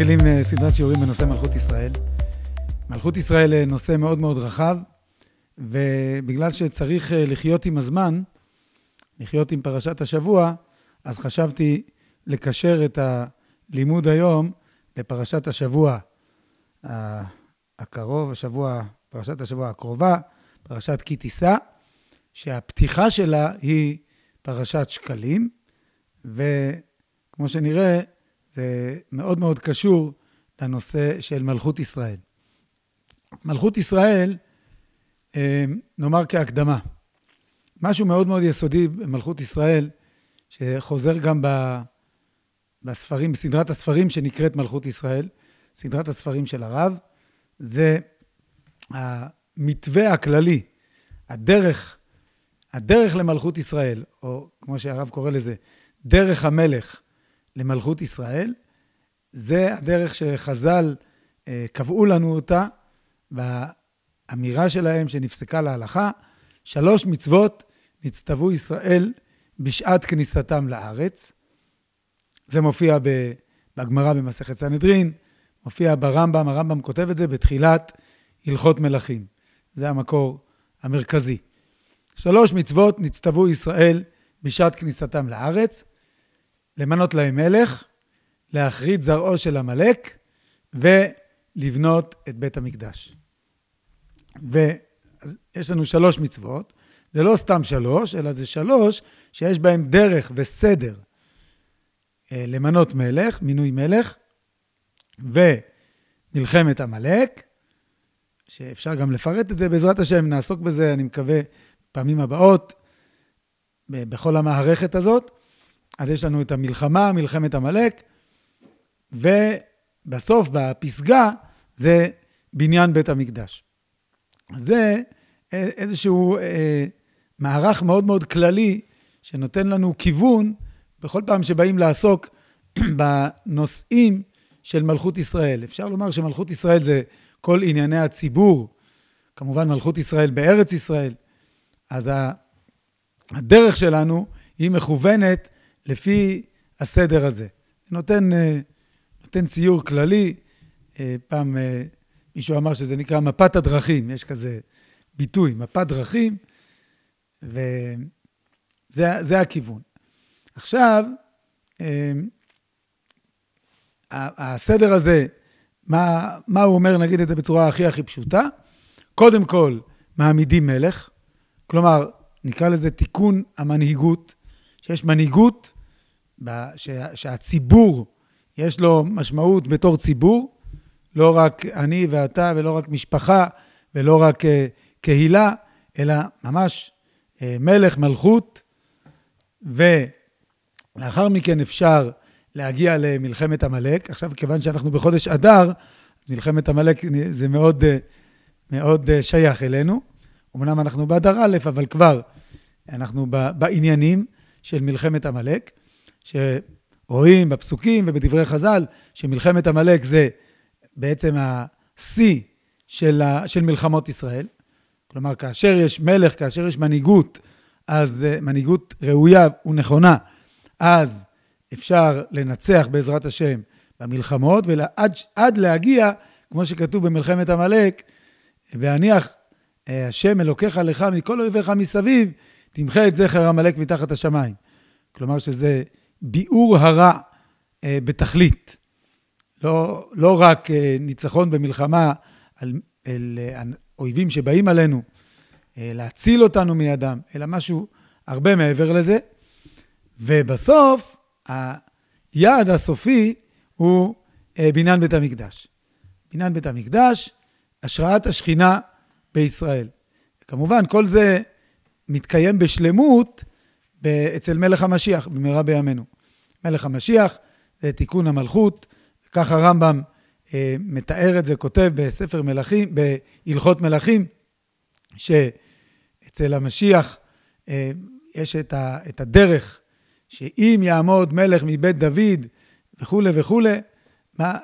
מתחילים אה, סדרת שיעורים בנושא מלכות ישראל. מלכות ישראל אה, נושא מאוד מאוד רחב, ובגלל שצריך אה, לחיות עם הזמן, לחיות עם פרשת השבוע, אז חשבתי לקשר את הלימוד היום לפרשת השבוע הקרוב, השבוע, פרשת השבוע הקרובה, פרשת כי תישא, שהפתיחה שלה היא פרשת שקלים, וכמו שנראה, זה מאוד מאוד קשור לנושא של מלכות ישראל. מלכות ישראל, אה, נאמר כהקדמה, משהו מאוד מאוד יסודי במלכות ישראל, שחוזר גם בספרים, בסדרת הספרים שנקראת מלכות ישראל, סדרת הספרים של הרב, זה המתווה הכללי, הדרך, הדרך למלכות ישראל, או כמו שהרב קורא לזה, דרך המלך, למלכות ישראל. זה הדרך שחז"ל אה, קבעו לנו אותה באמירה שלהם שנפסקה להלכה. שלוש מצוות נצטוו ישראל בשעת כניסתם לארץ. זה מופיע בגמרא במסכת סנהדרין, מופיע ברמב"ם, הרמב"ם כותב את זה בתחילת הלכות מלכים. זה המקור המרכזי. שלוש מצוות נצטוו ישראל בשעת כניסתם לארץ. למנות להם מלך, להחריד זרעו של עמלק ולבנות את בית המקדש. ויש לנו שלוש מצוות, זה לא סתם שלוש, אלא זה שלוש שיש בהם דרך וסדר. אה, למנות מלך, מינוי מלך, ומלחמת עמלק, שאפשר גם לפרט את זה, בעזרת השם נעסוק בזה, אני מקווה, פעמים הבאות, בכל המערכת הזאת. אז יש לנו את המלחמה, מלחמת עמלק, ובסוף, בפסגה, זה בניין בית המקדש. זה אה, איזשהו אה, מערך מאוד מאוד כללי, שנותן לנו כיוון בכל פעם שבאים לעסוק בנושאים של מלכות ישראל. אפשר לומר שמלכות ישראל זה כל ענייני הציבור, כמובן מלכות ישראל בארץ ישראל. אז הדרך שלנו היא מכוונת לפי הסדר הזה. נותן, אה, נותן ציור כללי, אה, פעם אה, מישהו אמר שזה נקרא מפת הדרכים, יש כזה ביטוי, מפת דרכים, וזה הכיוון. עכשיו, הסדר הזה, מה, מה הוא אומר, נגיד את זה בצורה הכי הכי פשוטה? קודם כל, מעמידים מלך, כלומר, נקרא לזה תיקון המנהיגות, שיש מנהיגות, שהציבור, יש לו משמעות בתור ציבור, לא רק אני ואתה, ולא רק משפחה, ולא רק אה, קהילה, אלא ממש אה, מלך, מלכות, ולאחר מכן אפשר להגיע למלחמת עמלק. עכשיו, כיוון שאנחנו בחודש אדר, מלחמת עמלק זה מאוד, אה, מאוד שייך אלינו. אמנם אנחנו באדר א', אבל כבר אנחנו בעניינים. של מלחמת עמלק, שרואים בפסוקים ובדברי חז"ל שמלחמת עמלק זה בעצם השיא של, של מלחמות ישראל. כלומר, כאשר יש מלך, כאשר יש מנהיגות, אז אה, מנהיגות ראויה ונכונה, אז אפשר לנצח בעזרת השם במלחמות, ועד להגיע, כמו שכתוב במלחמת עמלק, והניח אה, השם אלוקיך לך מכל אויביך מסביב, תמחה את זכר עמלק מתחת השמיים. כלומר שזה ביעור הרע אה, בתכלית. לא, לא רק אה, ניצחון במלחמה על, אל אה, אויבים שבאים עלינו, אה, להציל אותנו מידם, אלא משהו הרבה מעבר לזה. ובסוף, היעד הסופי הוא אה, בניין בית המקדש. בניין בית המקדש, השראת השכינה בישראל. כמובן, כל זה מתקיים בשלמות אצל מלך המשיח, במהרה בימינו. מלך המשיח זה תיקון המלכות, ככה רמב״ם אה, מתאר את זה, כותב בספר מלכים, בהלכות מלכים, שאצל המשיח אה, יש את, ה, את הדרך, שאם יעמוד מלך מבית דוד וכולי וכולי, מה,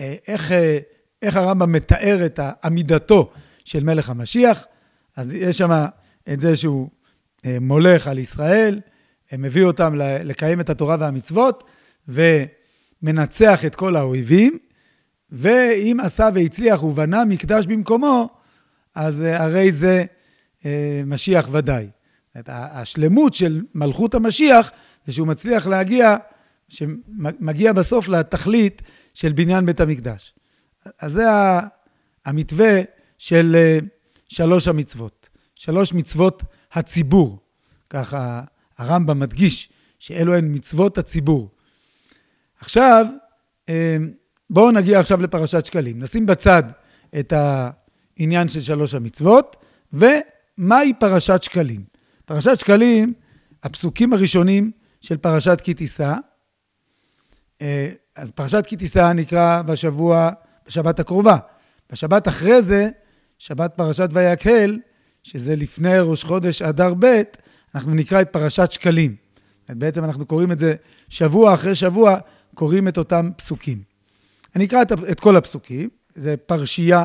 אה, איך, אה, איך הרמב"ם מתאר את עמידתו של מלך המשיח? אז יש שם את זה שהוא אה, מולך על ישראל, מביא אותם לקיים את התורה והמצוות, ומנצח את כל האויבים, ואם עשה והצליח ובנה מקדש במקומו, אז אה, הרי זה אה, משיח ודאי. השלמות של מלכות המשיח זה שהוא מצליח להגיע, שמגיע בסוף לתכלית של בניין בית המקדש. אז זה המתווה של שלוש המצוות. שלוש מצוות הציבור. ככה הרמב"ם מדגיש שאלו הן מצוות הציבור. עכשיו, אה, בואו נגיע עכשיו לפרשת שקלים. נשים בצד את העניין של שלוש המצוות, ומהי פרשת שקלים? פרשת שקלים, הפסוקים הראשונים של פרשת כי תישא, אה, אז פרשת כי תישא נקרא בשבוע, בשבת הקרובה. בשבת אחרי זה, שבת פרשת ויקהל, שזה לפני ראש חודש אדר ב', אנחנו נקרא את פרשת שקלים. בעצם אנחנו קוראים את זה שבוע אחרי שבוע, קוראים את אותם פסוקים. אני אקרא את, את כל הפסוקים, זה פרשייה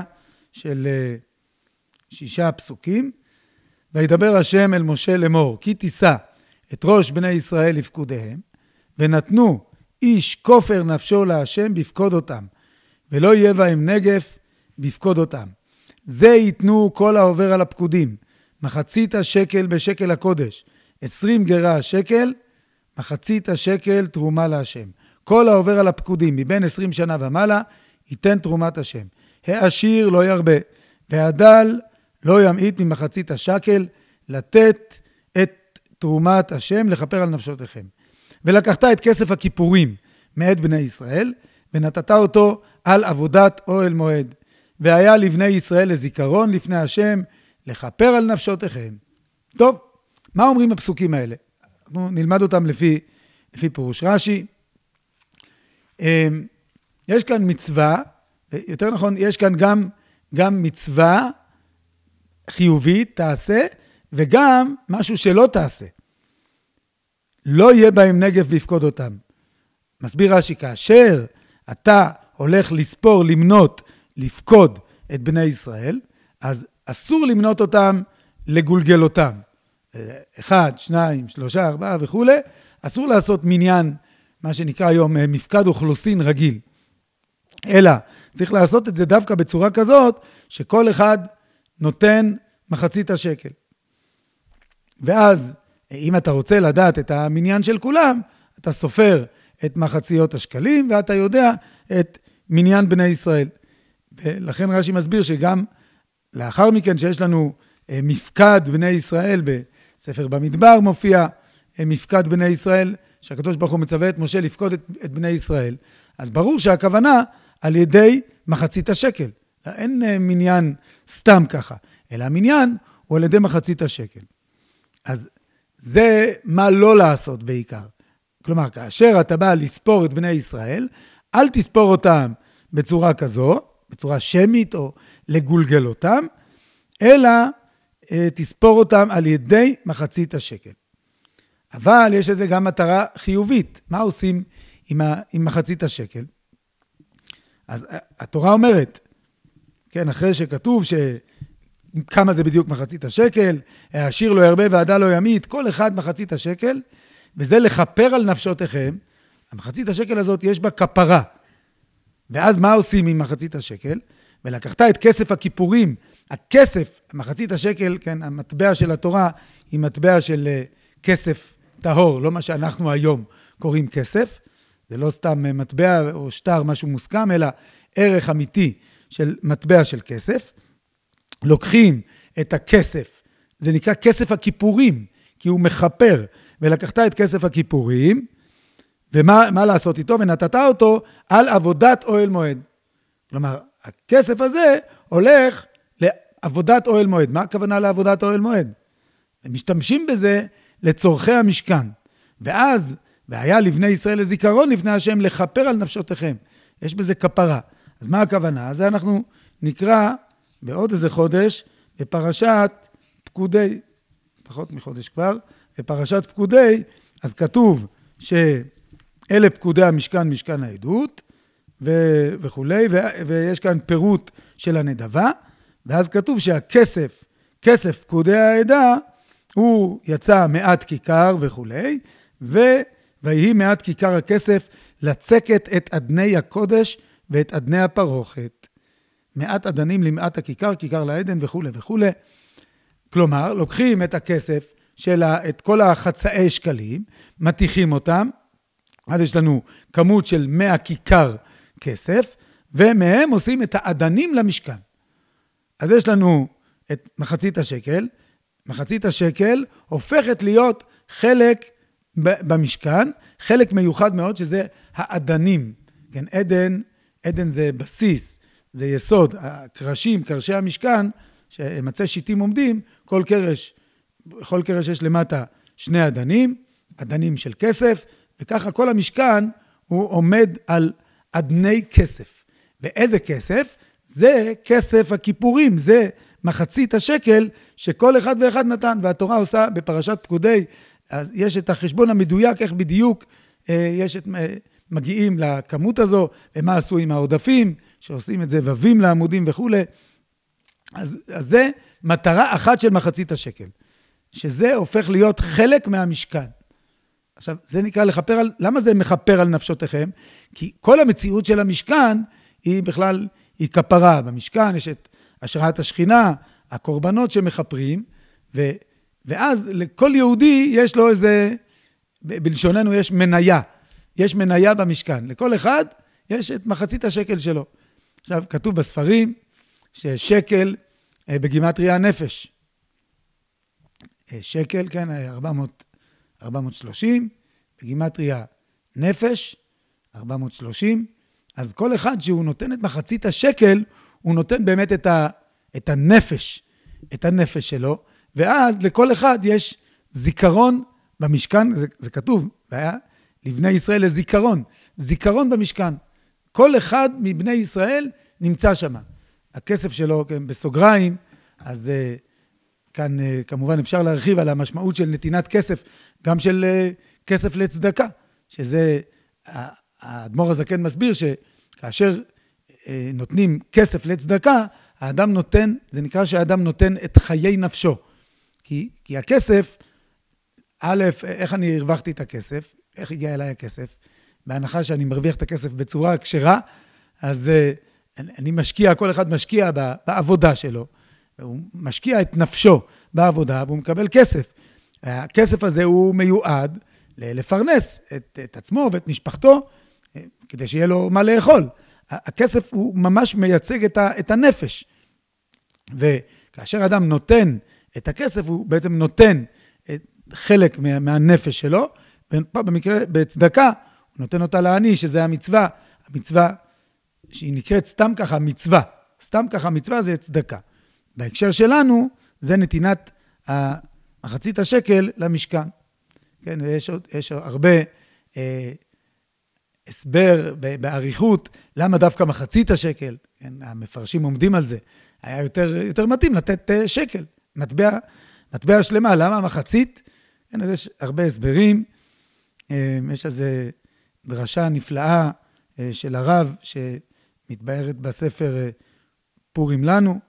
של אה, שישה פסוקים. וידבר השם אל משה לאמור, כי תישא את ראש בני ישראל לפקודיהם, ונתנו איש כופר נפשו להשם בפקוד אותם, ולא יהיה בהם נגף בפקוד אותם. זה ייתנו כל העובר על הפקודים. מחצית השקל בשקל הקודש, עשרים גרה השקל, מחצית השקל תרומה להשם. כל העובר על הפקודים מבין עשרים שנה ומעלה, ייתן תרומת השם. העשיר לא ירבה, והדל לא ימעיט ממחצית השקל, לתת את תרומת השם לכפר על נפשותיכם. ולקחת את כסף הכיפורים מאת בני ישראל, ונתת אותו על עבודת אוהל מועד. והיה לבני ישראל לזיכרון לפני השם, לכפר על נפשותיכם. טוב, מה אומרים הפסוקים האלה? אנחנו נלמד אותם לפי, לפי פירוש רש"י. אמ, יש כאן מצווה, יותר נכון, יש כאן גם, גם מצווה חיובית, תעשה, וגם משהו שלא תעשה. לא יהיה בהם נגף ויפקוד אותם. מסביר רש"י, כאשר אתה הולך לספור, למנות לפקוד את בני ישראל, אז אסור למנות אותם, לגולגל אותם. אה, אחד, שניים, שלושה, ארבעה וכולי, אסור לעשות מניין, מה שנקרא היום אה, מפקד אוכלוסין רגיל. אלא צריך לעשות את זה דווקא בצורה כזאת, שכל אחד נותן מחצית השקל. ואז, אם אתה רוצה לדעת את המניין של כולם, אתה סופר את מחציות השקלים, ואתה יודע את מניין בני ישראל. ולכן רש"י מסביר שגם לאחר מכן, שיש לנו אה, מפקד בני ישראל, בספר במדבר מופיע אה, מפקד בני ישראל, שהקדוש ברוך הוא מצווה את משה לפקוד את, את בני ישראל. אז ברור שהכוונה על ידי מחצית השקל. אין אה, מניין סתם ככה, אלא המניין הוא על ידי מחצית השקל. אז זה מה לא לעשות בעיקר. כלומר, כאשר אתה בא לספור את בני ישראל, אל תספור אותם בצורה כזו, בצורה שמית או לגולגל אותם, אלא אה, תספור אותם על ידי מחצית השקל. אבל יש לזה גם מטרה חיובית. מה עושים עם, ה, עם מחצית השקל? אז אה, התורה אומרת, כן, אחרי שכתוב ש... כמה זה בדיוק מחצית השקל, העשיר לא ירבה ועדה לא ימית, כל אחד מחצית השקל, וזה לכפר על נפשותיכם. המחצית השקל הזאת יש בה כפרה. ואז מה עושים עם מחצית השקל? ולקחת את כסף הכיפורים, הכסף, מחצית השקל, כן, המטבע של התורה היא מטבע של אה, כסף טהור, לא מה שאנחנו היום קוראים כסף. זה לא סתם אה, מטבע או שטר, משהו מוסכם, אלא ערך אמיתי של מטבע של כסף. לוקחים את הכסף, זה נקרא כסף הכיפורים, כי הוא מכפר, ולקחת את כסף הכיפורים, ומה לעשות איתו? ונתת אותו על עבודת אוהל מועד. כלומר, הכסף הזה הולך לעבודת אוהל מועד. מה הכוונה לעבודת אוהל מועד? הם משתמשים בזה לצורכי המשכן. ואז, והיה לבני ישראל לזיכרון לפני השם, לכפר על נפשותיכם. יש בזה כפרה. אז מה הכוונה? זה אנחנו נקרא בעוד איזה חודש בפרשת פקודי, פחות מחודש כבר, בפרשת פקודי, אז כתוב ש... אלה פקודי המשכן, משכן העדות ו- וכולי, ו- ויש כאן פירוט של הנדבה, ואז כתוב שהכסף, כסף פקודי העדה, הוא יצא מעט כיכר וכולי, ו... ויהי מעט כיכר הכסף לצקת את אדני הקודש ואת אדני הפרוכת. מעט אדנים למעט הכיכר, כיכר לעדן וכולי וכולי. כלומר, לוקחים את הכסף של ה, את כל החצאי שקלים, מטיחים אותם, אז יש לנו כמות של 100 כיכר כסף, ומהם עושים את האדנים למשכן. אז יש לנו את מחצית השקל, מחצית השקל הופכת להיות חלק במשכן, חלק מיוחד מאוד, שזה האדנים. כן, עדן, עדן זה בסיס, זה יסוד. הקרשים, קרשי המשכן, שמצי שיטים עומדים, כל קרש, כל קרש יש למטה שני אדנים, אדנים של כסף, וככה כל המשכן הוא עומד על אדני כסף. ואיזה כסף? זה כסף הכיפורים, זה מחצית השקל שכל אחד ואחד נתן. והתורה עושה בפרשת פקודי, אז יש את החשבון המדויק, איך בדיוק אה, יש את, אה, מגיעים לכמות הזו, ומה עשו עם העודפים, שעושים את זבבים לעמודים וכולי. אז, אז זה מטרה אחת של מחצית השקל, שזה הופך להיות חלק מהמשכן. עכשיו, זה נקרא לכפר על, למה זה מכפר על נפשותיכם? כי כל המציאות של המשכן היא בכלל, היא כפרה. במשכן יש את השראת השכינה, הקורבנות שמכפרים, ו, ואז לכל יהודי יש לו איזה, בלשוננו יש מניה, יש מניה במשכן. לכל אחד יש את מחצית השקל שלו. עכשיו, כתוב בספרים ששקל אה, בגימטרייה הנפש. אה, שקל, כן, 400... אה, 430, בגימטריה נפש, 430. אז כל אחד שהוא נותן את מחצית השקל, הוא נותן באמת את, ה, את הנפש, את הנפש שלו, ואז לכל אחד יש זיכרון במשכן, זה, זה כתוב, והיה לבני ישראל לזיכרון, זיכרון במשכן. כל אחד מבני ישראל נמצא שם. הכסף שלו, כן, בסוגריים, אז... Uh, כאן אה, כמובן אפשר להרחיב על המשמעות של נתינת כסף, גם של אה, כסף לצדקה, שזה, האדמו"ר הזקן מסביר שכאשר אה, נותנים כסף לצדקה, האדם נותן, זה נקרא שהאדם נותן את חיי נפשו. כי, כי הכסף, א', איך אני הרווחתי את הכסף? איך הגיע אליי הכסף? בהנחה שאני מרוויח את הכסף בצורה כשרה, אז אני משקיע, כל אחד משקיע בעבודה שלו. הוא משקיע את נפשו בעבודה והוא מקבל כסף. הכסף הזה הוא מיועד לפרנס את, את עצמו ואת משפחתו, אה, כדי שיהיה לו מה לאכול. הכסף הוא ממש מייצג את, ה, את הנפש. וכאשר אדם נותן את הכסף, הוא בעצם נותן את חלק מה, מהנפש שלו, ובמקרה, בצדקה, הוא נותן אותה לעני, שזה המצווה. המצווה שהיא נקראת סתם ככה מצווה. סתם ככה מצווה זה צדקה. בהקשר שלנו, זה נתינת מחצית השקל למשכן. כן, ויש עוד, יש הרבה אה, הסבר באריכות למה דווקא מחצית השקל, כן, המפרשים עומדים על זה, היה יותר, יותר מתאים לתת אה, שקל, מטבע, מטבע שלמה, למה מחצית? כן, אז יש הרבה הסברים, אה, יש איזו דרשה נפלאה אה, של הרב שמתבארת בספר אה, פורים לנו,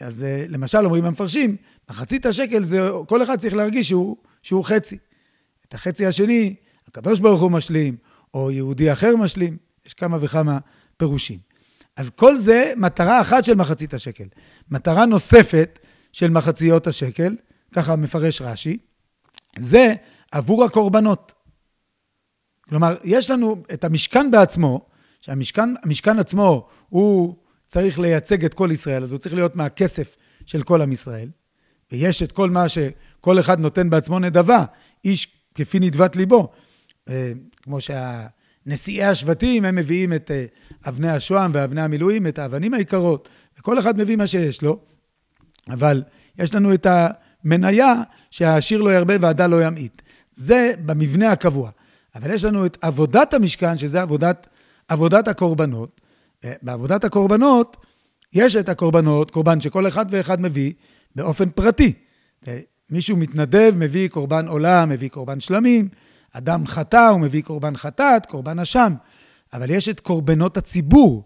אז אה, למשל, אומרים המפרשים, מחצית השקל זה, כל אחד צריך להרגיש שהוא, שהוא חצי. את החצי השני, הקדוש ברוך הוא משלים, או יהודי אחר משלים, יש כמה וכמה פירושים. אז כל זה מטרה אחת של מחצית השקל. מטרה נוספת של מחציות השקל, ככה מפרש רש"י, זה עבור הקורבנות. כלומר, יש לנו את המשכן בעצמו, שהמשכן עצמו הוא צריך לייצג את כל ישראל, אז הוא צריך להיות מהכסף של כל עם ישראל. ויש את כל מה שכל אחד נותן בעצמו נדבה, איש כפי נדבת ליבו. אה, כמו שנשיאי השבטים, הם מביאים את אה, אבני השוהם ואבני המילואים, את האבנים היקרות, וכל אחד מביא מה שיש לו, אבל יש לנו את המניה שהעשיר לא ירבה והדל לא ימעיט. זה במבנה הקבוע. אבל יש לנו את עבודת המשכן, שזה עבודת, עבודת הקורבנות, אה, בעבודת הקורבנות, יש את הקורבנות, קורבן שכל אחד ואחד מביא באופן פרטי. אה, מישהו מתנדב, מביא קורבן עולה, מביא קורבן שלמים, אדם חטא, הוא מביא קורבן חטאת, קורבן אשם. אבל יש את קורבנות הציבור,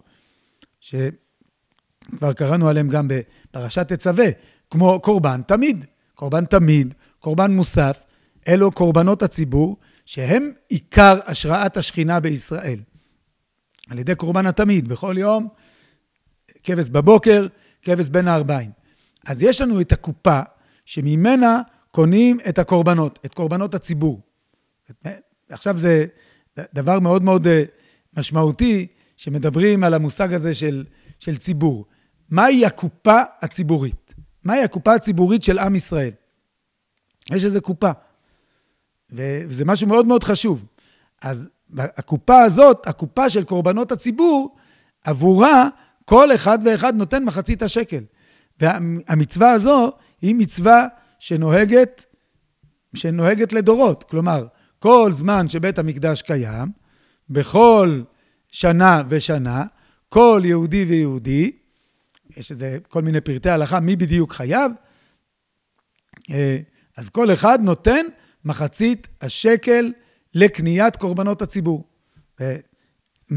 שכבר קראנו עליהם גם בפרשת תצווה, כמו קורבן תמיד, קורבן תמיד, קורבן מוסף, אלו קורבנות הציבור, שהם עיקר השראת השכינה בישראל. על ידי קורבן התמיד, בכל יום, כבש בבוקר, כבש בין הארבעים. אז יש לנו את הקופה שממנה קונים את הקורבנות, את קורבנות הציבור. עכשיו זה דבר מאוד מאוד אה, משמעותי, שמדברים על המושג הזה של, של ציבור. מהי הקופה הציבורית? מהי הקופה הציבורית של עם ישראל? יש איזו קופה, וזה משהו מאוד מאוד חשוב. אז הקופה הזאת, הקופה של קורבנות הציבור, עבורה כל אחד ואחד נותן מחצית השקל. והמצווה הזו היא מצווה שנוהגת, שנוהגת לדורות. כלומר, כל זמן שבית המקדש קיים, בכל שנה ושנה, כל יהודי ויהודי, יש איזה כל מיני פרטי הלכה, מי בדיוק חייב, אה, אז כל אחד נותן מחצית השקל לקניית קורבנות הציבור.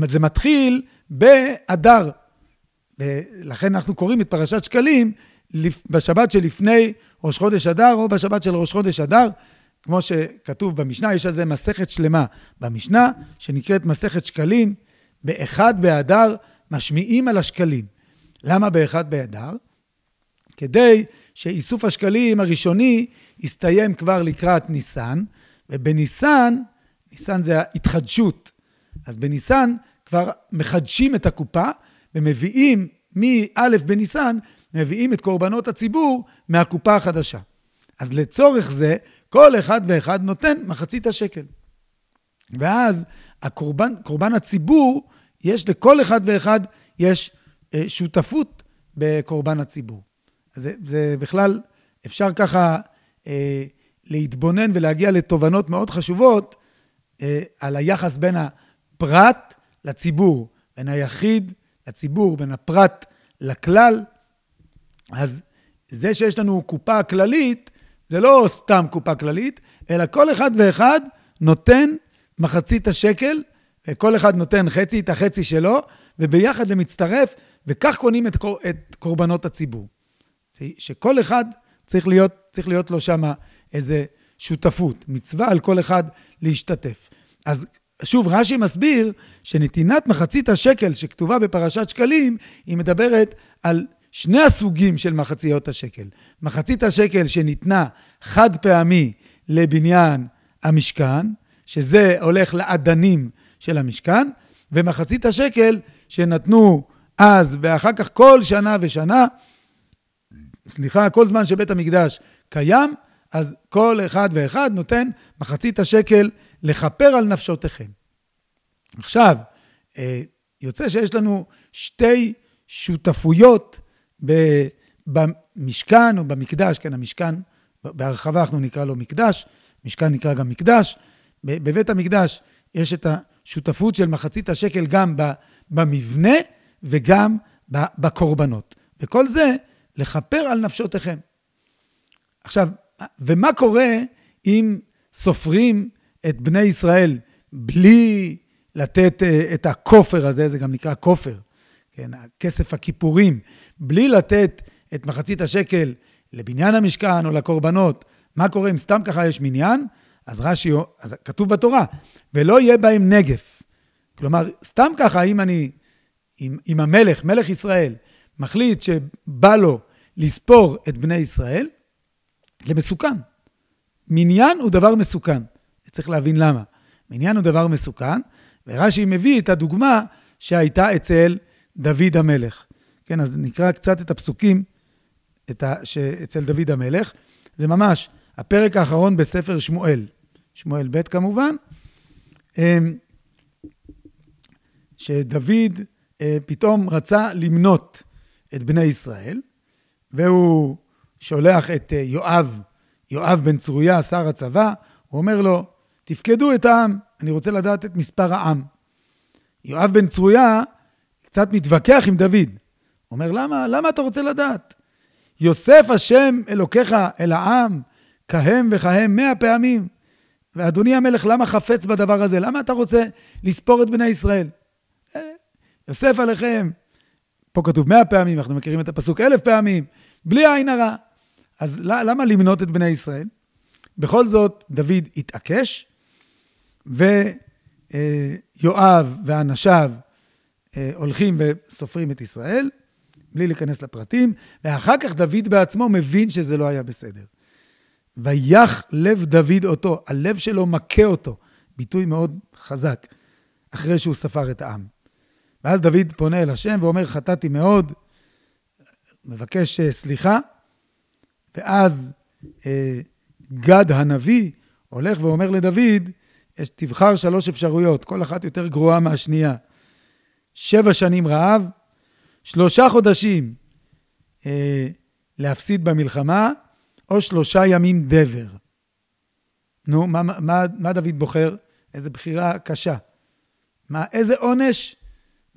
זה מתחיל באדר. לכן אנחנו קוראים את פרשת שקלים בשבת שלפני ראש חודש אדר או בשבת של ראש חודש אדר, כמו שכתוב במשנה, יש על זה מסכת שלמה במשנה, שנקראת מסכת שקלים, באחד באדר משמיעים על השקלים. למה באחד באדר? כדי שאיסוף השקלים הראשוני יסתיים כבר לקראת ניסן, ובניסן ניסן זה ההתחדשות. אז בניסן כבר מחדשים את הקופה ומביאים מא' בניסן, מביאים את קורבנות הציבור מהקופה החדשה. אז לצורך זה, כל אחד ואחד נותן מחצית השקל. ואז הקורבן, קורבן הציבור, יש לכל אחד ואחד, יש אה, שותפות בקורבן הציבור. זה, זה בכלל, אפשר ככה אה, להתבונן ולהגיע לתובנות מאוד חשובות אה, על היחס בין הפרט לציבור, בין היחיד לציבור, בין הפרט לכלל. אז זה שיש לנו קופה כללית, זה לא סתם קופה כללית, אלא כל אחד ואחד נותן מחצית השקל, כל אחד נותן חצי את החצי שלו, וביחד זה מצטרף, וכך קונים את, קור, את קורבנות הציבור. שכל אחד צריך להיות, צריך להיות לו שם איזה שותפות, מצווה על כל אחד להשתתף. אז שוב, רש"י מסביר שנתינת מחצית השקל שכתובה בפרשת שקלים, היא מדברת על שני הסוגים של מחציות השקל. מחצית השקל שניתנה חד פעמי לבניין המשכן, שזה הולך לאדנים של המשכן, ומחצית השקל שנתנו אז ואחר כך כל שנה ושנה, סליחה, כל זמן שבית המקדש קיים, אז כל אחד ואחד נותן מחצית השקל לכפר על נפשותיכם. עכשיו, אה, יוצא שיש לנו שתי שותפויות במשכן או במקדש, כן, המשכן, בהרחבה אנחנו נקרא לו מקדש, משכן נקרא גם מקדש. בבית המקדש יש את השותפות של מחצית השקל גם במבנה וגם בקורבנות. וכל זה לכפר על נפשותיכם. עכשיו, ומה קורה אם סופרים את בני ישראל בלי לתת אה, את הכופר הזה, זה גם נקרא כופר, כן, כסף הכיפורים, בלי לתת את מחצית השקל לבניין המשכן או לקורבנות, מה קורה אם סתם ככה יש מניין? אז רש"י, אז כתוב בתורה, ולא יהיה בהם נגף. כלומר, סתם ככה, אם אני, אם, אם המלך, מלך ישראל, מחליט שבא לו לספור את בני ישראל, למסוכן. מניין הוא דבר מסוכן, צריך להבין למה. מניין הוא דבר מסוכן, ורש"י מביא את הדוגמה שהייתה אצל דוד המלך. כן, אז נקרא קצת את הפסוקים את ה... שאצל דוד המלך. זה ממש הפרק האחרון בספר שמואל, שמואל ב' כמובן, אמ, שדוד אה, פתאום רצה למנות את בני ישראל, והוא שולח את אה, יואב, יואב בן צרויה, שר הצבא, הוא אומר לו, תפקדו את העם, אני רוצה לדעת את מספר העם. יואב בן צרויה קצת מתווכח עם דוד. הוא אומר, למה? למה אתה רוצה לדעת? יוסף השם אלוקיך אל העם, כהם וכהם מאה פעמים. ואדוני המלך, למה חפץ בדבר הזה? למה אתה רוצה לספור את בני ישראל? אה, יוסף עליכם. פה כתוב מאה פעמים, אנחנו מכירים את הפסוק אלף פעמים, בלי עין הרע. אז למה למנות את בני ישראל? בכל זאת, דוד התעקש, ויואב ואנשיו אה, הולכים וסופרים את ישראל, בלי להיכנס לפרטים, ואחר כך דוד בעצמו מבין שזה לא היה בסדר. ויח לב דוד אותו, הלב שלו מכה אותו, ביטוי מאוד חזק, אחרי שהוא ספר את העם. ואז דוד פונה אל השם ואומר, חטאתי מאוד, מבקש אה, סליחה, ואז אה, גד הנביא הולך ואומר לדוד, תבחר שלוש אפשרויות, כל אחת יותר גרועה מהשנייה. שבע שנים רעב, שלושה חודשים אה, להפסיד במלחמה, או שלושה ימים דבר. נו, מה, מה, מה דוד בוחר? איזה בחירה קשה. מה, איזה עונש,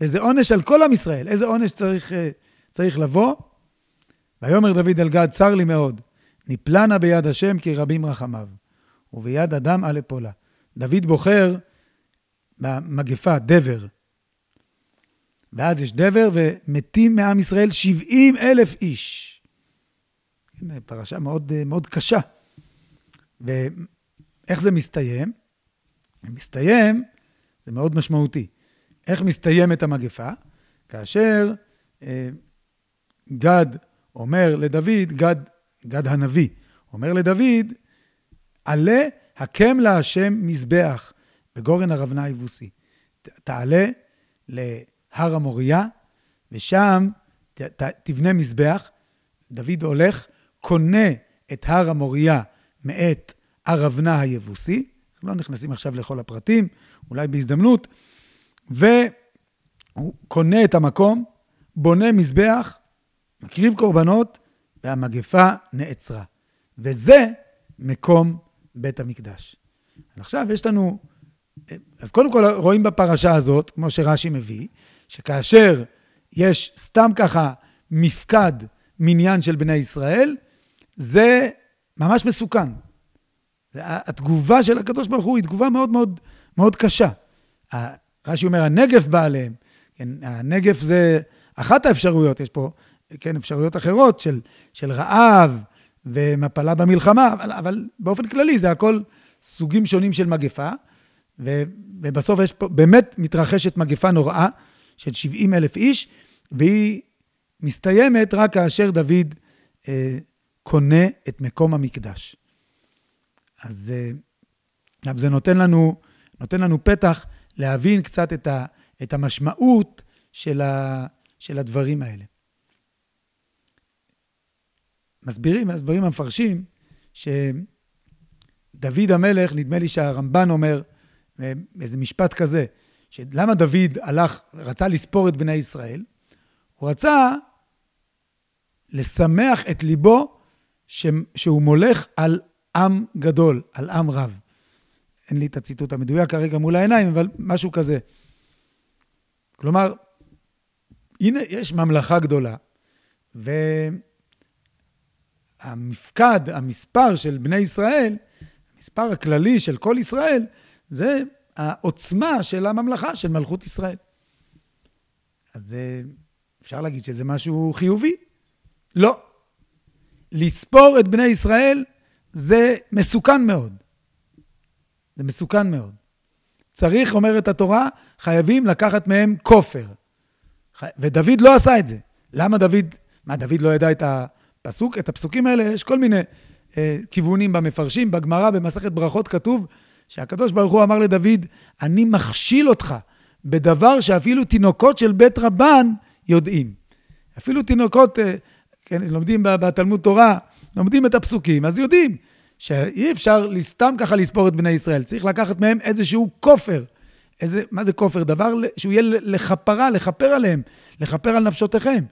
איזה עונש על כל עם ישראל, איזה עונש צריך, אה, צריך לבוא? ויאמר דוד אל גד, צר לי מאוד, ניפלנה ביד השם כי רבים רחמיו, וביד אדם על אפולה. דוד בוחר במגפה, דבר. ואז יש דבר, ומתים מעם ישראל 70 אלף איש. הנה, פרשה מאוד, מאוד קשה. ואיך זה מסתיים? מסתיים, זה מאוד משמעותי. איך מסתיימת המגפה? כאשר אה, גד אומר לדוד, גד, גד הנביא, אומר לדוד, עלה הקם להשם מזבח בגורן הרבנה היבוסי. תעלה להר המוריה, ושם ת, ת, תבנה מזבח. דוד הולך, קונה את הר המוריה מאת הרבנה היבוסי, לא נכנסים עכשיו לכל הפרטים, אולי בהזדמנות, והוא קונה את המקום, בונה מזבח, מקריב קורבנות, והמגפה נעצרה. וזה מקום בית המקדש. עכשיו יש לנו, אז קודם כל רואים בפרשה הזאת, כמו שרש"י מביא, שכאשר יש סתם ככה מפקד מניין של בני ישראל, זה ממש מסוכן. התגובה של הקדוש ברוך הוא היא תגובה מאוד מאוד, מאוד קשה. רש"י אומר, הנגף בא עליהם. כן, הנגף זה אחת האפשרויות, יש פה כן, אפשרויות אחרות של, של רעב ומפלה במלחמה, אבל, אבל באופן כללי זה הכל סוגים שונים של מגפה, ו, ובסוף יש פה, באמת מתרחשת מגפה נוראה של 70 אלף איש, והיא מסתיימת רק כאשר דוד אה, קונה את מקום המקדש. אז אה, זה נותן לנו, נותן לנו פתח להבין קצת את, ה, את המשמעות של, ה, של הדברים האלה. מסבירים, מסבירים המפרשים, שדוד המלך, נדמה לי שהרמב"ן אומר, איזה משפט כזה, שלמה דוד הלך, רצה לספור את בני ישראל? הוא רצה לשמח את ליבו ש... שהוא מולך על עם גדול, על עם רב. אין לי את הציטוט המדויק כרגע מול העיניים, אבל משהו כזה. כלומר, הנה יש ממלכה גדולה, ו... המפקד, המספר של בני ישראל, המספר הכללי של כל ישראל, זה העוצמה של הממלכה, של מלכות ישראל. אז אפשר להגיד שזה משהו חיובי? לא. לספור את בני ישראל זה מסוכן מאוד. זה מסוכן מאוד. צריך, אומרת התורה, חייבים לקחת מהם כופר. ודוד לא עשה את זה. למה דוד, מה, דוד לא ידע את, ה, פסוק, את הפסוקים האלה יש כל מיני אה, כיוונים במפרשים, בגמרא, במסכת ברכות כתוב שהקדוש ברוך הוא אמר לדוד, אני מכשיל אותך בדבר שאפילו תינוקות של בית רבן יודעים. אפילו תינוקות, אה, כן, לומדים בתלמוד תורה, לומדים את הפסוקים, אז יודעים שאי אפשר סתם ככה לספור את בני ישראל, צריך לקחת מהם איזשהו כופר. איזה, מה זה כופר? דבר שהוא יהיה לכפרה, לכפר עליהם, לכפר על נפשותיכם.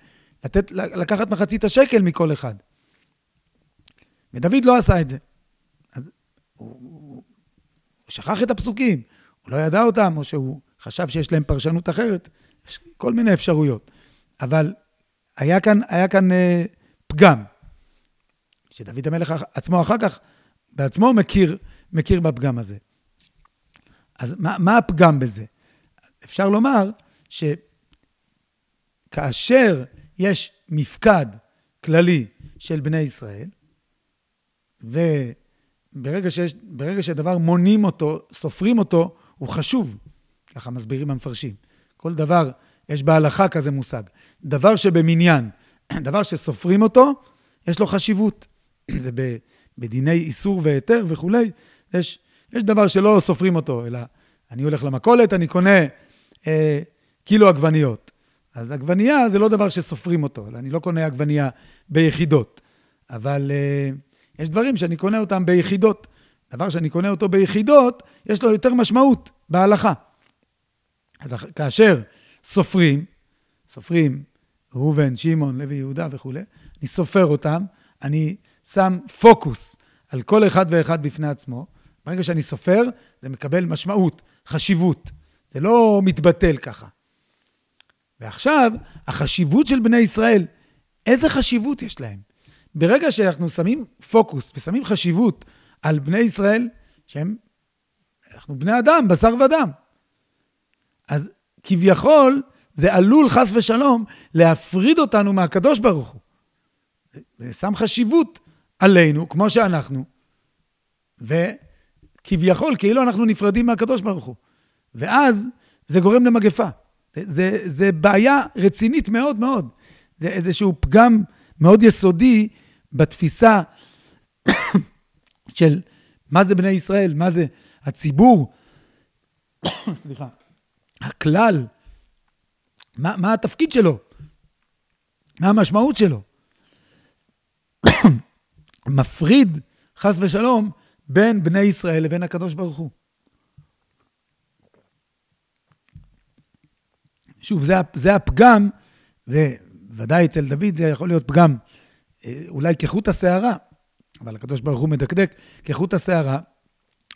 לתת, לקחת מחצית השקל מכל אחד. ודוד לא עשה את זה. אז הוא, הוא הוא שכח את הפסוקים, הוא לא ידע אותם, או שהוא חשב שיש להם פרשנות אחרת. יש כל מיני אפשרויות. אבל היה כאן, היה כאן אה, פגם, שדוד המלך עצמו אחר כך, בעצמו מכיר, מכיר בפגם הזה. אז מה, מה הפגם בזה? אפשר לומר שכאשר יש מפקד כללי של בני ישראל, וברגע שיש, שדבר מונים אותו, סופרים אותו, הוא חשוב. ככה מסבירים המפרשים. כל דבר, יש בהלכה כזה מושג. דבר שבמניין, דבר שסופרים אותו, יש לו חשיבות. זה בדיני איסור והיתר וכולי. יש, יש דבר שלא סופרים אותו, אלא אני הולך למכולת, אני קונה אה, קילו עגבניות. אז עגבנייה זה לא דבר שסופרים אותו, אני לא קונה עגבנייה ביחידות, אבל uh, יש דברים שאני קונה אותם ביחידות. דבר שאני קונה אותו ביחידות, יש לו יותר משמעות בהלכה. כאשר סופרים, סופרים ראובן, שמעון, לוי יהודה וכולי, אני סופר אותם, אני שם פוקוס על כל אחד ואחד בפני עצמו. ברגע שאני סופר, זה מקבל משמעות, חשיבות. זה לא מתבטל ככה. ועכשיו, החשיבות של בני ישראל, איזה חשיבות יש להם? ברגע שאנחנו שמים פוקוס ושמים חשיבות על בני ישראל, שהם, אנחנו בני אדם, בשר ודם. אז כביכול, זה עלול, חס ושלום, להפריד אותנו מהקדוש ברוך הוא. זה שם חשיבות עלינו, כמו שאנחנו, וכביכול, כאילו אנחנו נפרדים מהקדוש ברוך הוא. ואז זה גורם למגפה. זה, זה בעיה רצינית מאוד מאוד. זה איזשהו פגם מאוד יסודי בתפיסה של מה זה בני ישראל, מה זה הציבור, סליחה, הכלל, מה, מה התפקיד שלו, מה המשמעות שלו. מפריד, חס ושלום, בין בני ישראל לבין הקדוש ברוך הוא. שוב, זה, זה הפגם, וודאי אצל דוד זה יכול להיות פגם, אה, אולי כחוט השערה, אבל הקדוש ברוך הוא מדקדק כחוט השערה.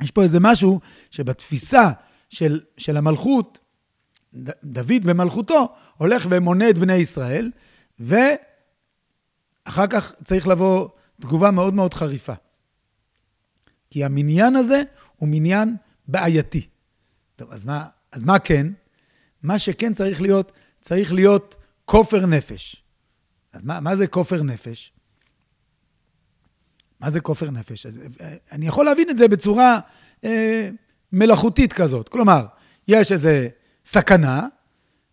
יש פה איזה משהו שבתפיסה של, של המלכות, ד, דוד במלכותו, הולך ומונה את בני ישראל, ואחר כך צריך לבוא תגובה מאוד מאוד חריפה. כי המניין הזה הוא מניין בעייתי. טוב, אז מה, אז מה כן? מה שכן צריך להיות, צריך להיות כופר נפש. אז מה, מה זה כופר נפש? מה זה כופר נפש? אז, אה, אני יכול להבין את זה בצורה אה, מלאכותית כזאת. כלומר, יש איזו סכנה,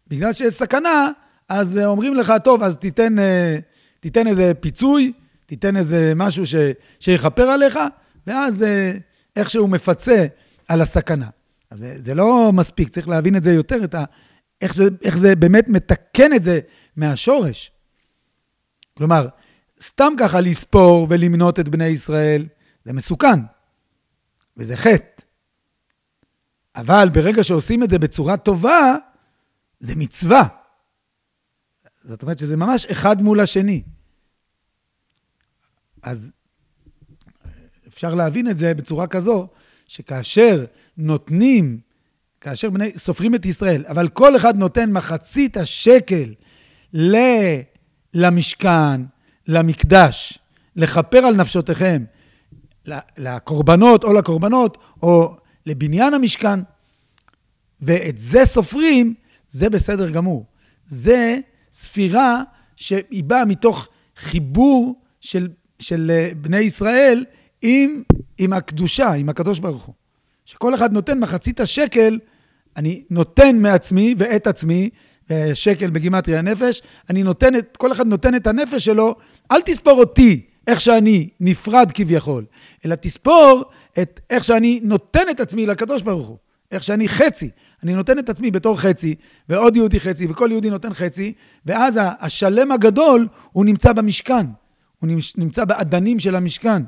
בגלל שיש סכנה, אז אה, אומרים לך, טוב, אז תיתן, אה, תיתן איזה פיצוי, תיתן איזה משהו ש, שיכפר עליך, ואז אה, איכשהו מפצה על הסכנה. זה, זה לא מספיק, צריך להבין את זה יותר, את ה, איך, זה, איך זה באמת מתקן את זה מהשורש. כלומר, סתם ככה לספור ולמנות את בני ישראל, זה מסוכן, וזה חטא. אבל ברגע שעושים את זה בצורה טובה, זה מצווה. זאת אומרת שזה ממש אחד מול השני. אז אה, אפשר להבין את זה בצורה כזו, שכאשר נותנים, כאשר בני, סופרים את ישראל, אבל כל אחד נותן מחצית השקל ל, למשכן, למקדש, לכפר על נפשותיכם, לקורבנות או לקורבנות, או לבניין המשכן, ואת זה סופרים, זה בסדר גמור. זה ספירה שהיא באה מתוך חיבור של, של אה, בני ישראל עם, עם הקדושה, עם הקדוש ברוך הוא. שכל אחד נותן מחצית השקל, אני נותן מעצמי ואת עצמי, שקל בגימטרי הנפש, אני נותן את, כל אחד נותן את הנפש שלו, אל תספור אותי איך שאני נפרד כביכול, אלא תספור את איך שאני נותן את עצמי לקדוש ברוך הוא, איך שאני חצי. אני נותן את עצמי בתור חצי, ועוד יהודי חצי, וכל יהודי נותן חצי, ואז השלם הגדול, הוא נמצא במשכן, הוא נמצא באדנים של המשכן.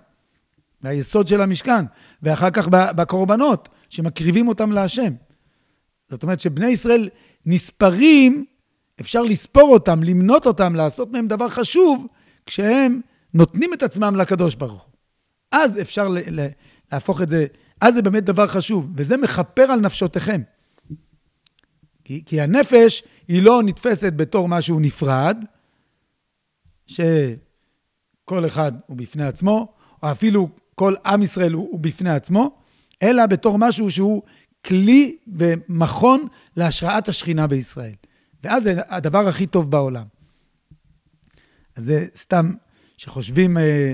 ליסוד של המשכן, ואחר כך בקורבנות, שמקריבים אותם להשם. זאת אומרת שבני ישראל נספרים, אפשר לספור אותם, למנות אותם, לעשות מהם דבר חשוב, כשהם נותנים את עצמם לקדוש ברוך הוא. אז אפשר להפוך את זה, אז זה באמת דבר חשוב, וזה מכפר על נפשותיכם. כי, כי הנפש היא לא נתפסת בתור משהו נפרד, שכל אחד הוא בפני עצמו, או אפילו כל עם ישראל הוא, הוא בפני עצמו, אלא בתור משהו שהוא כלי ומכון להשראת השכינה בישראל. ואז זה הדבר הכי טוב בעולם. אז זה סתם שחושבים, אה,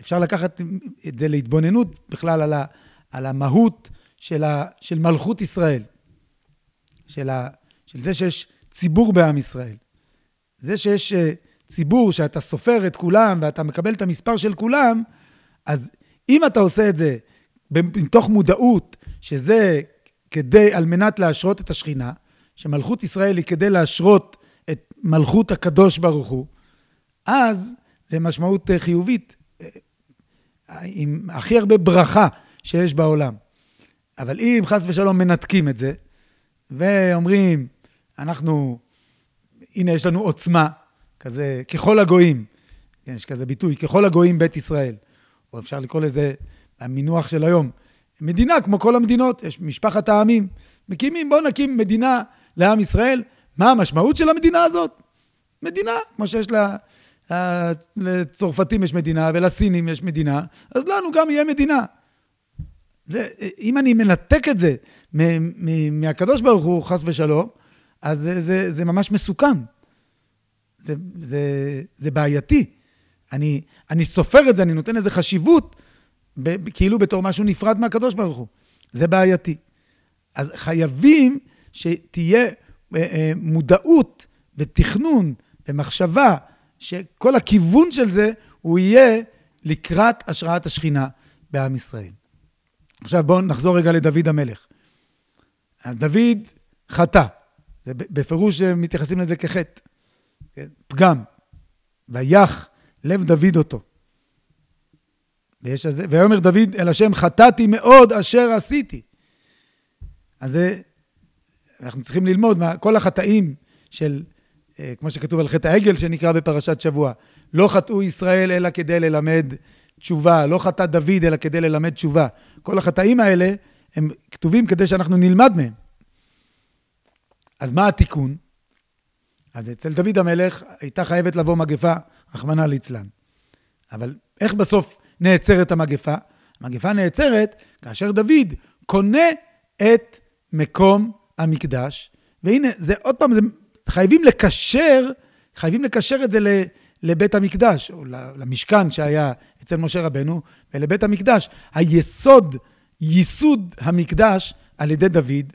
אפשר לקחת את זה להתבוננות בכלל על, ה, על המהות של, ה, של מלכות ישראל, של, ה, של זה שיש ציבור בעם ישראל. זה שיש אה, ציבור, שאתה סופר את כולם ואתה מקבל את המספר של כולם, אז אם אתה עושה את זה מתוך מודעות, שזה כדי, על מנת להשרות את השכינה, שמלכות ישראל היא כדי להשרות את מלכות הקדוש ברוך הוא, אז זה משמעות אה, חיובית, אה, עם הכי הרבה ברכה שיש בעולם. אבל אם חס ושלום מנתקים את זה, ואומרים, אנחנו, הנה יש לנו עוצמה, כזה, ככל הגויים, כן, יש כזה ביטוי, ככל הגויים בית ישראל, או אפשר לקרוא לזה המינוח של היום. מדינה כמו כל המדינות, יש משפחת העמים. מקימים, בואו נקים מדינה לעם ישראל. מה המשמעות של המדינה הזאת? מדינה, כמו שיש לה, אה, לצרפתים יש מדינה ולסינים יש מדינה, אז לנו גם יהיה מדינה. זה, אם אני מנתק את זה מהקדוש ברוך הוא, חס ושלום, אז זה, זה, זה ממש מסוכן. זה, זה, זה בעייתי. אני, אני סופר את זה, אני נותן לזה חשיבות, ב, כאילו בתור משהו נפרד מהקדוש ברוך הוא. זה בעייתי. אז חייבים שתהיה אה, אה, מודעות ותכנון ומחשבה, שכל הכיוון של זה הוא יהיה לקראת השראת השכינה בעם ישראל. עכשיו בואו נחזור רגע לדוד המלך. אז דוד חטא, זה בפירוש אה, מתייחסים לזה כחטא. כן? פגם. ויח לב דוד אותו. ויש הזה, ויאמר דוד אל השם, חטאתי מאוד אשר עשיתי. אז זה, אנחנו צריכים ללמוד מה, כל החטאים של, אה, כמו שכתוב על חטא העגל שנקרא בפרשת שבוע, לא חטאו ישראל אלא כדי ללמד תשובה, לא חטא דוד אלא כדי ללמד תשובה. כל החטאים האלה הם כתובים כדי שאנחנו נלמד מהם. אז מה התיקון? אז אצל דוד המלך הייתה חייבת לבוא מגפה, רחמנא ליצלן. אבל איך בסוף נעצרת המגפה? המגפה נעצרת כאשר דוד קונה את מקום המקדש, והנה, זה עוד פעם, זה, חייבים לקשר, חייבים לקשר את זה ל, לבית המקדש, או למשכן שהיה אצל משה רבנו, ולבית המקדש. היסוד, ייסוד המקדש על ידי דוד,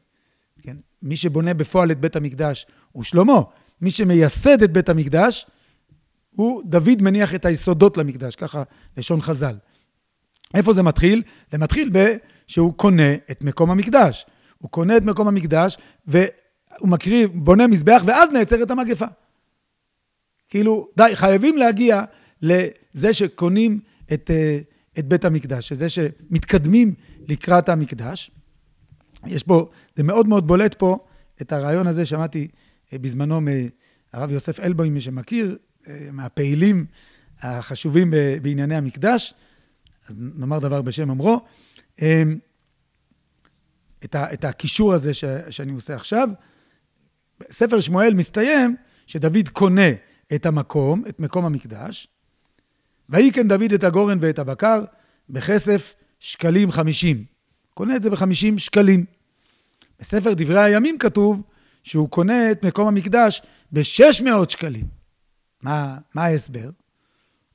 כן? מי שבונה בפועל את בית המקדש הוא שלמה. מי שמייסד את בית המקדש, הוא דוד מניח את היסודות למקדש, ככה לשון חז"ל. איפה זה מתחיל? זה מתחיל שהוא קונה את מקום המקדש. הוא קונה את מקום המקדש, והוא מקריב, בונה מזבח, ואז נעצרת המגפה. כאילו, די, חייבים להגיע לזה שקונים את, אה, את בית המקדש, שזה שמתקדמים לקראת המקדש. יש פה, זה מאוד מאוד בולט פה, את הרעיון הזה שמעתי בזמנו מהרב יוסף אלבוים, מי שמכיר, מהפעילים החשובים בענייני המקדש, אז נאמר דבר בשם אמרו. אמ, את, ה, את הקישור הזה ש, שאני עושה עכשיו. ספר שמואל מסתיים שדוד קונה את המקום, את מקום המקדש. ויהי כן דוד את הגורן ואת הבקר בכסף שקלים חמישים. קונה את זה בחמישים שקלים. בספר דברי הימים כתוב שהוא קונה את מקום המקדש ב-600 שקלים. מה, מה ההסבר?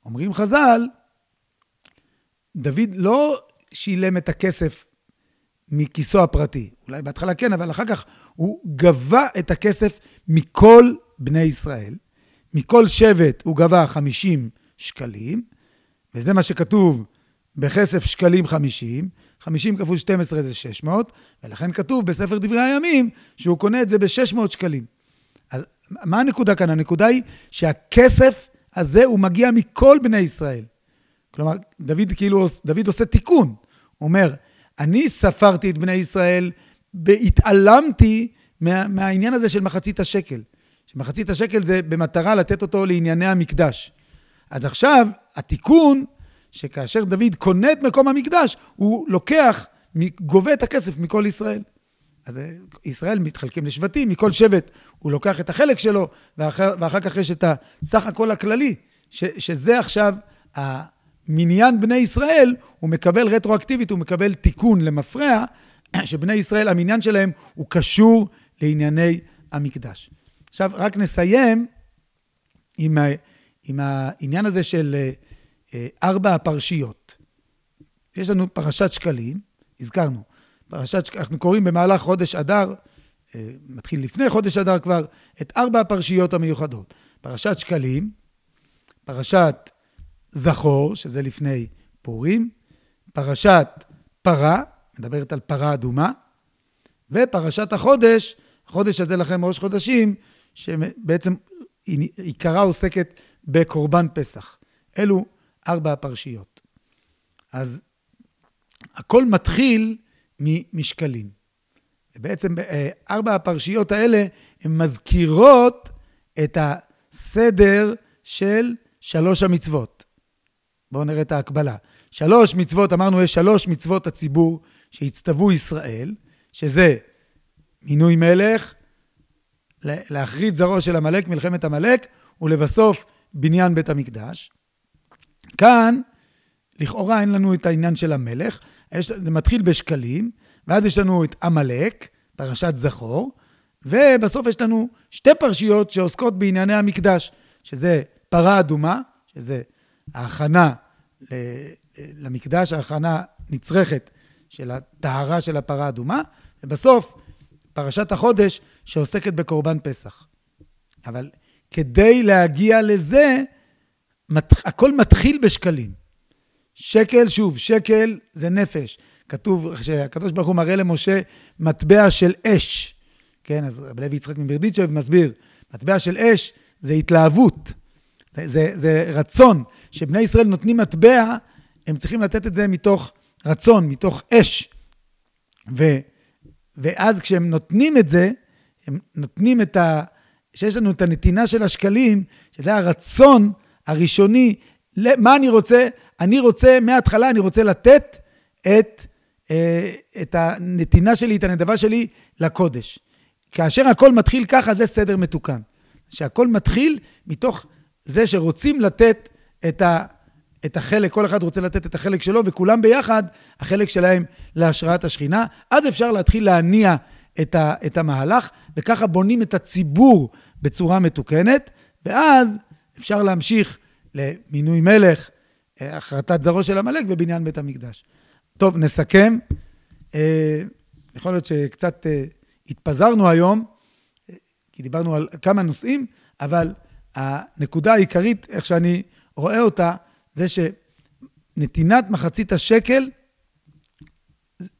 אומרים חז"ל, דוד לא שילם את הכסף מכיסו הפרטי. אולי בהתחלה כן, אבל אחר כך הוא גבה את הכסף מכל בני ישראל. מכל שבט הוא גבה 50 שקלים, וזה מה שכתוב בכסף שקלים 50, 50 כפול 12 זה 600, ולכן כתוב בספר דברי הימים שהוא קונה את זה ב-600 שקלים. אז מה הנקודה כאן? הנקודה היא שהכסף הזה הוא מגיע מכל בני ישראל. כלומר, דוד כאילו, דוד עושה תיקון. הוא אומר, אני ספרתי את בני ישראל והתעלמתי מה, מהעניין הזה של מחצית השקל. שמחצית השקל זה במטרה לתת אותו לענייני המקדש. אז עכשיו, התיקון שכאשר דוד קונה את מקום המקדש, הוא לוקח, גובה את הכסף מכל ישראל. אז אה, ישראל מתחלקים לשבטים, מכל שבט הוא לוקח את החלק שלו, ואחר, ואחר כך יש את הסך הכל הכללי, ש, שזה עכשיו המניין בני ישראל, הוא מקבל רטרואקטיבית, הוא מקבל תיקון למפרע, שבני ישראל, המניין שלהם הוא קשור לענייני המקדש. עכשיו, רק נסיים עם, עם העניין הזה של... אה, אה, ארבע הפרשיות. יש לנו פרשת שקלים, הזכרנו, פרשת, שקלים, אנחנו קוראים במהלך חודש אדר, אה, מתחיל לפני חודש אדר כבר, את ארבע הפרשיות המיוחדות. פרשת שקלים, פרשת זכור, שזה לפני פורים, פרשת פרה, מדברת על פרה אדומה, ופרשת החודש, החודש הזה לכם ראש חודשים, שבעצם עיקרה עוסקת בקורבן פסח. אלו ארבע הפרשיות. אז הכל מתחיל ממשקלים. בעצם אה, ארבע הפרשיות האלה הן מזכירות את הסדר של שלוש המצוות. בואו נראה את ההקבלה. שלוש מצוות, אמרנו, יש שלוש מצוות הציבור שהצטוו ישראל, שזה מינוי מלך, להכרית זרעו של עמלק, מלחמת עמלק, ולבסוף בניין בית המקדש. כאן, לכאורה אין לנו את העניין של המלך, יש, זה מתחיל בשקלים, ואז יש לנו את עמלק, פרשת זכור, ובסוף יש לנו שתי פרשיות שעוסקות בענייני המקדש, שזה פרה אדומה, שזה ההכנה למקדש, ההכנה נצרכת של הטהרה של הפרה האדומה, ובסוף פרשת החודש שעוסקת בקורבן פסח. אבל כדי להגיע לזה, מת, הכל מתחיל בשקלים. שקל, שוב, שקל זה נפש. כתוב שהקדוש ברוך הוא מראה למשה מטבע של אש. כן, אז רבי לוי יצחק מברדיצ'ב מסביר, מטבע של אש זה התלהבות, זה, זה, זה רצון. כשבני ישראל נותנים מטבע, הם צריכים לתת את זה מתוך רצון, מתוך אש. ו, ואז כשהם נותנים את זה, הם נותנים את ה... שיש לנו את הנתינה של השקלים, שזה הרצון הראשוני, מה אני רוצה? אני רוצה, מההתחלה אני רוצה לתת את, אה, את הנתינה שלי, את הנדבה שלי לקודש. כאשר הכל מתחיל ככה, זה סדר מתוקן. שהכל מתחיל מתוך זה שרוצים לתת את, ה, את החלק, כל אחד רוצה לתת את החלק שלו, וכולם ביחד, החלק שלהם להשראת השכינה. אז אפשר להתחיל להניע את, ה, את המהלך, וככה בונים את הציבור בצורה מתוקנת, ואז אפשר להמשיך למינוי מלך, אה, החרטת זרעו של עמלק ובניין בית המקדש. טוב, נסכם. אה, יכול להיות שקצת אה, התפזרנו היום, כי דיברנו על כמה נושאים, אבל הנקודה העיקרית, איך שאני רואה אותה, זה שנתינת מחצית השקל,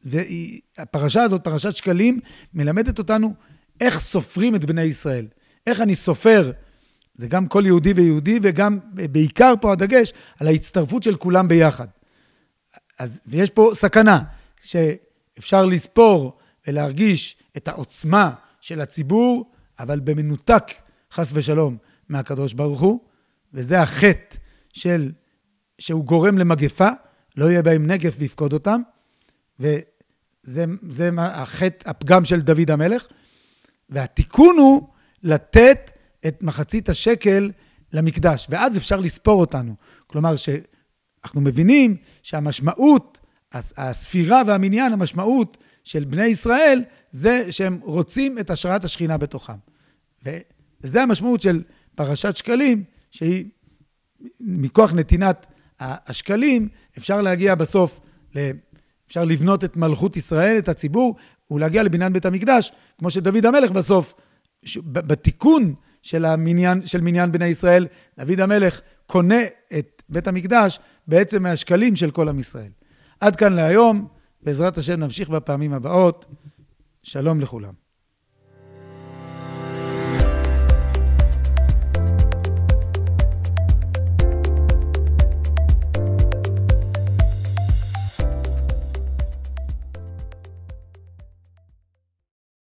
והפרשה הזאת, פרשת שקלים, מלמדת אותנו איך סופרים את בני ישראל. איך אני סופר זה גם כל יהודי ויהודי, וגם, אה, בעיקר פה הדגש, על ההצטרפות של כולם ביחד. אז, ויש פה סכנה, שאפשר לספור ולהרגיש את העוצמה של הציבור, אבל במנותק, חס ושלום, מהקדוש ברוך הוא, וזה החטא של, שהוא גורם למגפה, לא יהיה בהם נגף ויפקוד אותם, וזה זה החטא, הפגם של דוד המלך, והתיקון הוא לתת את מחצית השקל למקדש, ואז אפשר לספור אותנו. כלומר, שאנחנו מבינים שהמשמעות, הספירה והמניין, המשמעות של בני ישראל, זה שהם רוצים את השראת השכינה בתוכם. וזה המשמעות של פרשת שקלים, שהיא מכוח נתינת השקלים, אפשר להגיע בסוף, אפשר לבנות את מלכות ישראל, את הציבור, ולהגיע לבניין בית המקדש, כמו שדוד המלך בסוף, בתיקון של, המניין, של מניין בני ישראל. דוד המלך קונה את בית המקדש בעצם מהשקלים של כל עם ישראל. עד כאן להיום, בעזרת השם נמשיך בפעמים הבאות. שלום לכולם.